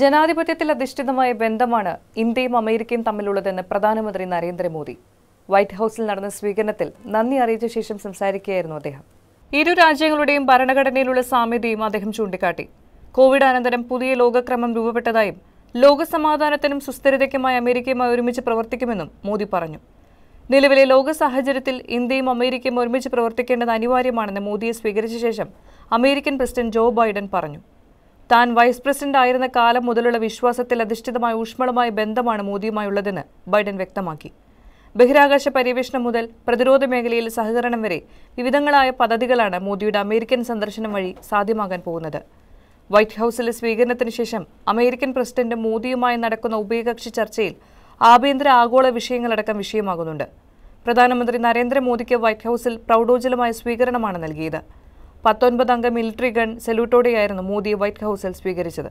ജനാധിപത്യത്തിൽ അധിഷ്ഠിതമായ ബന്ധമാണ് ഇന്ത്യയും അമേരിക്കയും തമ്മിലുള്ളതെന്ന് പ്രധാനമന്ത്രി നരേന്ദ്രമോദി വൈറ്റ് ഹൌസിൽ നടന്ന സ്വീകരണത്തിൽ നന്ദി അറിയിച്ച ശേഷം സംസാരിക്കുകയായിരുന്നു അദ്ദേഹം ഇരു രാജ്യങ്ങളുടെയും ഭരണഘടനയിലുള്ള സാമ്യതയും അദ്ദേഹം ചൂണ്ടിക്കാട്ടി കോവിഡ് അനന്തരം പുതിയ ലോകക്രമം രൂപപ്പെട്ടതായും ലോകസമാധാനത്തിനും സുസ്ഥിരതയ്ക്കുമായി അമേരിക്കയുമായി ഒരുമിച്ച് പ്രവർത്തിക്കുമെന്നും മോദി പറഞ്ഞു നിലവിലെ ലോക സാഹചര്യത്തിൽ ഇന്ത്യയും അമേരിക്കയും ഒരുമിച്ച് പ്രവർത്തിക്കേണ്ടത് അനിവാര്യമാണെന്ന് മോദിയെ സ്വീകരിച്ച ശേഷം അമേരിക്കൻ പ്രസിഡന്റ് ജോ ബൈഡൻ പറഞ്ഞു താൻ വൈസ് പ്രസിഡന്റ് ആയിരുന്ന കാലം മുതലുള്ള വിശ്വാസത്തിൽ അധിഷ്ഠിതമായ ഊഷ്മളമായ ബന്ധമാണ് മോദിയുമായുള്ളതെന്ന് ബൈഡൻ വ്യക്തമാക്കി ബഹിരാകാശ പര്യവേഷണം മുതൽ പ്രതിരോധ മേഖലയിൽ സഹകരണം വരെ വിവിധങ്ങളായ പദ്ധതികളാണ് മോദിയുടെ അമേരിക്കൻ സന്ദർശനം വഴി സാധ്യമാകാൻ പോകുന്നത് വൈറ്റ് ഹൌസിലെ സ്വീകരണത്തിന് ശേഷം അമേരിക്കൻ പ്രസിഡന്റ് മോദിയുമായി നടക്കുന്ന ഉഭയകക്ഷി ചർച്ചയിൽ ആഭ്യന്തര ആഗോള വിഷയങ്ങളടക്കം വിഷയമാകുന്നുണ്ട് പ്രധാനമന്ത്രി നരേന്ദ്രമോദിക്ക് വൈറ്റ് ഹൌസിൽ പ്രൗഢോജ്വലമായ സ്വീകരണമാണ് നൽകിയത് പത്തൊൻപത് അംഗ മിലിറ്ററി ഗൺ സല്യൂട്ടോടെയായിരുന്നു മോദിയെ വൈറ്റ് ഹൌസിൽ സ്വീകരിച്ചത്